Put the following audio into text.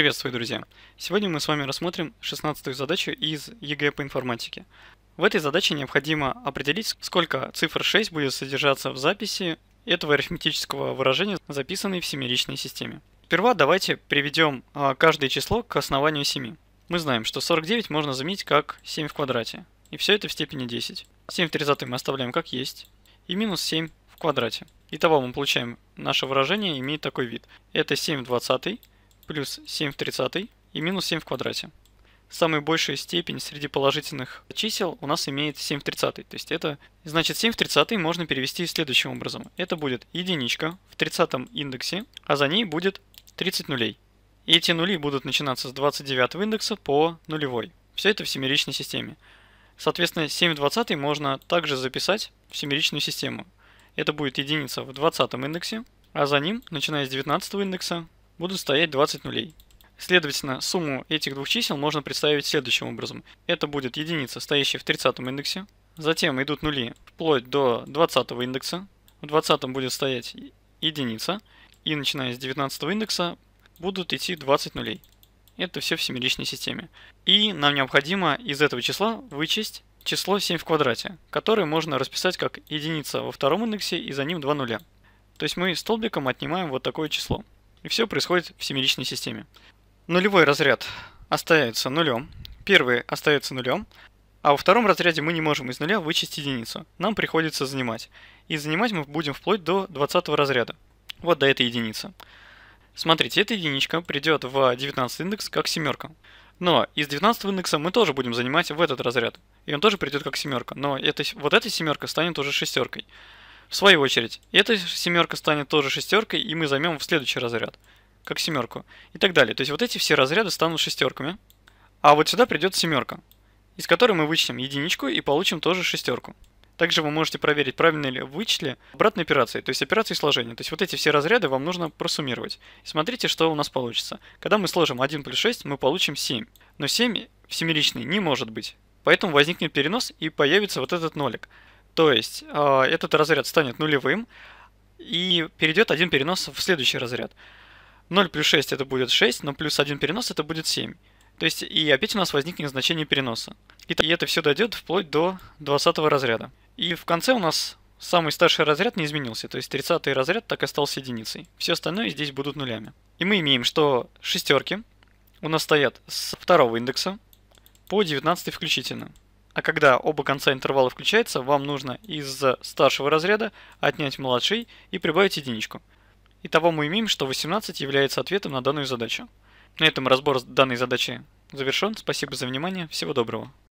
Приветствую, друзья! Сегодня мы с вами рассмотрим 16 задачу из ЕГЭ по информатике. В этой задаче необходимо определить, сколько цифр 6 будет содержаться в записи этого арифметического выражения, записанной в семеричной системе. Сперва давайте приведем а, каждое число к основанию 7. Мы знаем, что 49 можно заменить как 7 в квадрате, и все это в степени 10. 7 в 30 мы оставляем как есть, и минус 7 в квадрате. Итого мы получаем наше выражение, имеет такой вид. Это 7 в 20 плюс 7 в 30 и минус 7 в квадрате. Самая большая степень среди положительных чисел у нас имеет 7 в 30. То есть это значит 7 в 30 можно перевести следующим образом. Это будет единичка в 30 индексе, а за ней будет 30 нулей. И эти нули будут начинаться с 29 индекса по нулевой. Все это в семеричной системе. Соответственно, 7 в 20 можно также записать в семеричную систему. Это будет единица в 20 индексе, а за ним, начиная с 19 индекса, будут стоять 20 нулей. Следовательно, сумму этих двух чисел можно представить следующим образом. Это будет единица, стоящая в 30 индексе. Затем идут нули вплоть до 20 индекса. В 20 будет стоять единица. И начиная с 19 индекса будут идти 20 нулей. Это все в семеричной системе. И нам необходимо из этого числа вычесть число 7 в квадрате, которое можно расписать как единица во втором индексе и за ним 2 нуля. То есть мы столбиком отнимаем вот такое число. И все происходит в семиличной системе. Нулевой разряд остается нулем, первый остается нулем, а во втором разряде мы не можем из нуля вычесть единицу. Нам приходится занимать. И занимать мы будем вплоть до 20 разряда. Вот до этой единицы. Смотрите, эта единичка придет в 19 индекс как семерка. Но из 19 индекса мы тоже будем занимать в этот разряд. И он тоже придет как семерка. Но это, вот эта семерка станет уже шестеркой. В свою очередь, эта семерка станет тоже шестеркой, и мы займем в следующий разряд, как семерку, и так далее. То есть вот эти все разряды станут шестерками, а вот сюда придет семерка, из которой мы вычтем единичку и получим тоже шестерку. Также вы можете проверить, правильно ли вычли обратные операции, то есть операции сложения. То есть вот эти все разряды вам нужно просуммировать. И смотрите, что у нас получится. Когда мы сложим 1 плюс 6, мы получим 7. Но 7 семеричной не может быть. Поэтому возникнет перенос и появится вот этот нолик. То есть э, этот разряд станет нулевым и перейдет один перенос в следующий разряд. 0 плюс 6 это будет 6, но плюс один перенос это будет 7. То есть и опять у нас возникнет значение переноса. И, и это все дойдет вплоть до 20 разряда. И в конце у нас самый старший разряд не изменился, то есть 30 разряд так и остался единицей. Все остальное здесь будут нулями. И мы имеем, что шестерки у нас стоят с второго индекса по 19 включительно. А когда оба конца интервала включаются, вам нужно из старшего разряда отнять младший и прибавить единичку. Итого мы имеем, что 18 является ответом на данную задачу. На этом разбор данной задачи завершен. Спасибо за внимание. Всего доброго.